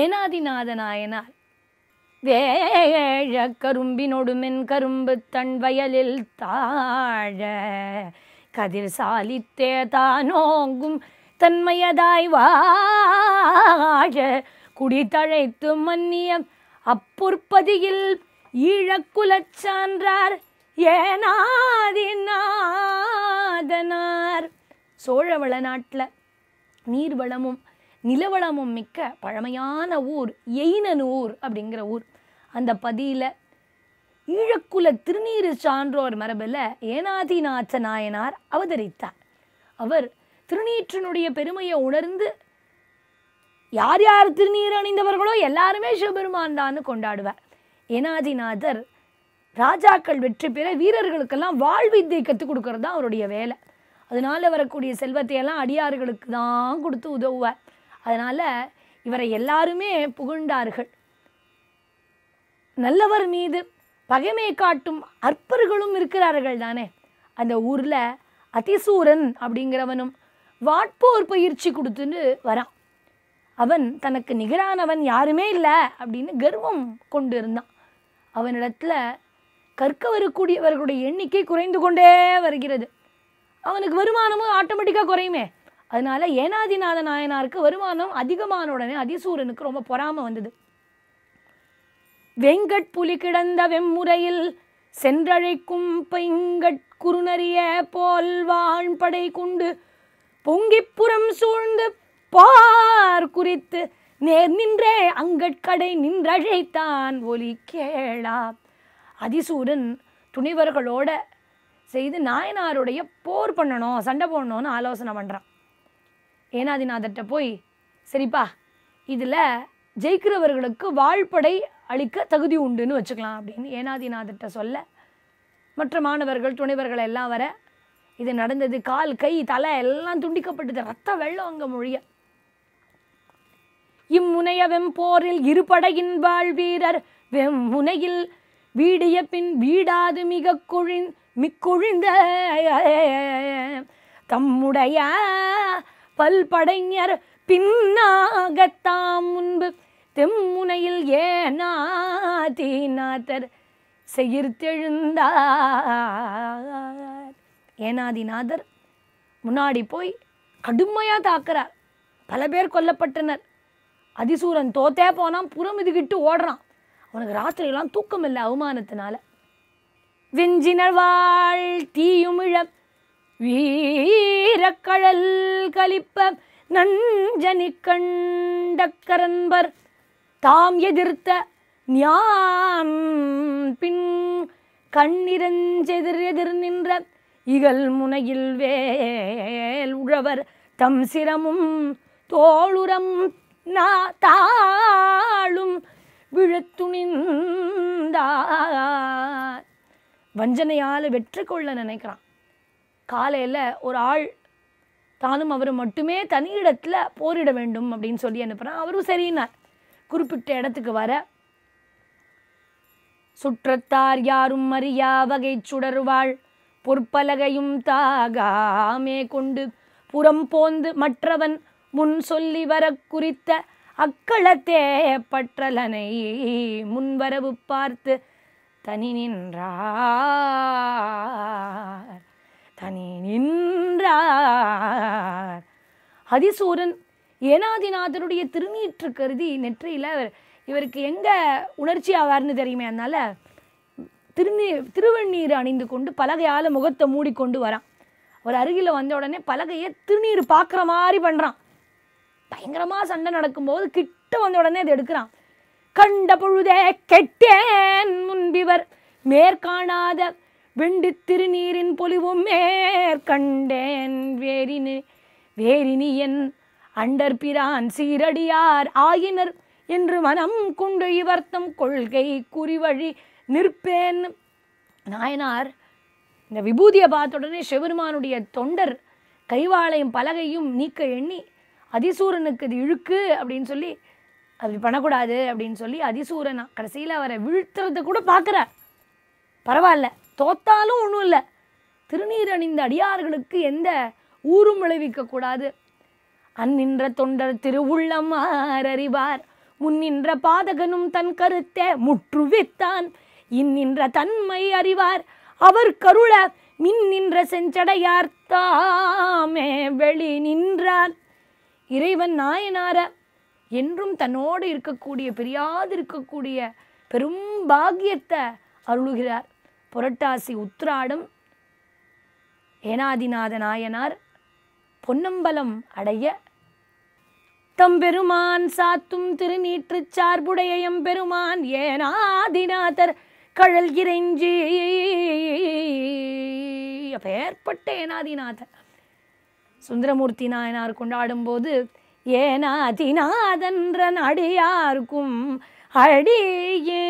ஏனாதிநாதனாயனால் வேழ கரும்பினொடுமென் கரும்பு தன் வயலில் தாழ கதிர் சாலித்தே தானோங்கும் தன்மையதாய் வாழ குடி தழைத்து மன்னிய அப்புற்பதியில் ஈழக்குலச் சான்றார் சோழவள நாட்டில் நீர்வளமும் நிலவளமும் மிக்க பழமையான ஊர் ஊர் அப்படிங்கிற ஊர் அந்த பதியில் ஈழக்குல திருநீர் சான்றோர் மரபில் ஏனாதிநாத நாயனார் அவதரித்தார் அவர் திருநீற்றினுடைய பெருமையை உணர்ந்து யார் யார் திருநீர் அணிந்தவர்களோ எல்லாருமே சிவபெருமான் தான் கொண்டாடுவார் ஏனாதிநாதர் ராஜாக்கள் வெற்றி பெற வீரர்களுக்கெல்லாம் வாழ்வித்தை கற்றுக் கொடுக்கறது தான் அவருடைய வேலை அதனால் வரக்கூடிய செல்வத்தையெல்லாம் அடியார்களுக்கு தான் கொடுத்து உதவுவார் அதனால் இவரை எல்லாருமே புகழ்ந்தார்கள் நல்லவர் மீது பகைமை காட்டும் அற்பர்களும் இருக்கிறார்கள் தானே அந்த ஊரில் அதிசூரன் அப்படிங்கிறவனும் வாட்போர் பயிற்சி கொடுத்துட்டு வரான் அவன் தனக்கு நிகரானவன் யாருமே இல்லை அப்படின்னு கர்வம் கொண்டு இருந்தான் அவனிடத்தில் கற்க வரக்கூடியவர்களுடைய எண்ணிக்கை குறைந்து கொண்டே வருகிறது அவனுக்கு வருமானமும் ஆட்டோமேட்டிக்காக குறையுமே அதனால ஏனாதிநாத நாயனாருக்கு வருமானம் அதிகமான உடனே அதிசூரனுக்கு ரொம்ப பொறாம வந்தது வெங்கட் புலி கிடந்த வெம்முறையில் சென்றழைக்கும் பைங்கட் குறுநறிய போல் வான்படை கொண்டு பொங்கிப்புறம் சூழ்ந்து பார் குறித்து நேர் நின்றே அங்கட்கடை நின்றழைத்தான் ஒலி கேளா அதிசூரன் துணிவர்களோட செய்து நாயனாருடைய போர் பண்ணணும் சண்டை போடணும்னு ஆலோசனை பண்ணுறான் ஏனாதிநாதர்கிட்ட போய் சரிப்பா இதில் ஜெயிக்கிறவர்களுக்கு வாழ்படை அளிக்க தகுதி உண்டுன்னு வச்சுக்கலாம் அப்படின்னு ஏனாதிநாதர்கிட்ட சொல்ல மற்ற மாணவர்கள் துணைவர்கள் எல்லாம் வர இது நடந்தது கால் கை தலை எல்லாம் துண்டிக்கப்பட்டது ரத்த வெள்ளம் அங்கே மொழியை இம்முனைய வெம்போரில் இருபடையின் வாழ்வீரர் வெம்முனையில் வீடிய பின் வீடாது மிக கொழின் மிக்கொழிந்த தம்முடைய பல்படைஞர் பின்னாகத்தாம் முன்பு தெம்முனையில் ஏனாதிநாதர் செயிர்த்தெழுந்தார் ஏனாதிநாதர் முன்னாடி போய் கடுமையாக தாக்குறார் பல பேர் கொல்லப்பட்டனர் அதிசூரன் தோத்தே போனான் புறம் இதுகிட்டு ஓடுறான் அவனுக்கு ராத்திரியெல்லாம் தூக்கம் இல்லை அவமானத்தினால வெஞ்சினர் வாழ் தீயுமிழ வீரக்கழல் கலிப்ப நஞ்சனி கண்டக்கரன்பர் தாம் எதிர்த்த ஞான் பின் கண்ணிரஞ்செதிர் எதிர் நின்ற இகல் முனையில் வேல் உழவர் தம் சிரமும் தோளுரம் தாழும் விழுத்துணிந்தார் வஞ்சனையால் வெற்றி கொள்ள நினைக்கிறான் காலையில் ஒரு ஆள் தானும் அவர் மட்டுமே தனி இடத்துல போரிட வேண்டும் அப்படின்னு சொல்லி அனுப்புகிறான் அவரும் சரினார் குறிப்பிட்ட இடத்துக்கு வர சுற்றத்தார் யாரும் அறியா வகை சுடருவாள் பொற்பலகையும் தாகாமே கொண்டு புறம் போந்து மற்றவன் முன் சொல்லி வர குறித்த அக்களத்தே பற்றலனை முன்வரவு பார்த்து தனி நின்றார் தனி நின்றார் அதிசூரன் ஏனாதிநாதருடைய திருநீற்று கருதி நெற்றியில் இவருக்கு எங்கே உணர்ச்சி ஆவார்னு தெரியுமே அதனால் திருநீ திருவண்ணீர் அணிந்து கொண்டு பலகையால் முகத்தை மூடிக்கொண்டு வரான் அவர் அருகில் வந்த உடனே பலகையை திருநீர் பார்க்குற மாதிரி பண்ணுறான் பயங்கரமாக சண்டை நடக்கும்போது கிட்ட வந்த உடனே அதை எடுக்கிறான் கண்ட பொழுதே கெட்டேன் முன்பிவர் மேற்காணாத வெண்டு திருநீரின் பொலிவும் மேற்கண்டேன் வேரினி வேரினி என் பிரான் சீரடியார் ஆயினர் என்று மனம் கொண்டு இவர்த்தம் கொள்கை குறிவழி நிற்பேன் நாயனார் இந்த விபூதியை பார்த்த உடனே சிவருமானுடைய தொண்டர் கைவாளையும் பலகையும் நீக்க எண்ணி அதிசூரனுக்கு இது இழுக்கு அப்படின்னு சொல்லி அப்படி பண்ணக்கூடாது அப்படின்னு சொல்லி அதிசூரன் கடைசியில் அவரை வீழ்த்துறத கூட பார்க்குறார் பரவாயில்ல தோத்தாலும் ஒன்றும் இல்லை திருநீர் அணிந்த அடியார்களுக்கு எந்த ஊரும் விளைவிக்கக்கூடாது அந்நின்ற தொண்டர் திருவுள்ளம் அறிவார் முன்னின்ற பாதகனும் தன் கருத்தை முற்றுவித்தான் இந்நின்ற தன்மை அறிவார் அவர் கருள மின் நின்ற செஞ்சடையார் தாமே வெளி நின்றார் இறைவன் நாயனார என்றும் தன்னோடு இருக்கக்கூடிய பெரியாது இருக்கக்கூடிய பெரும் பாக்கியத்தை அருளுகிறார் புரட்டாசி உத்ராடம் ஏனாதிநாத நாயனார் பொன்னம்பலம் அடைய தம்பெருமான் சாத்தும் திருநீற்று சார்புடைய எம்பெருமான் ஏனாதிநாதர் கழல் இறைஞ்சி அப்பேற்பட்ட ஏனாதிநாதர் சுந்தரமூர்த்தி நாயனார் கொண்டாடும்போது ஏனா அதிநாதன்றன் அடியாருக்கும் அடியே